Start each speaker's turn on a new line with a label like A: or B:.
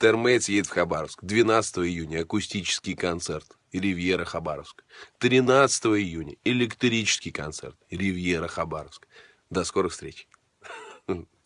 A: Термец едет в Хабаровск. 12 июня акустический концерт. Ривьера Хабаровск. 13 июня электрический концерт. Ривьера Хабаровск. До скорых встреч.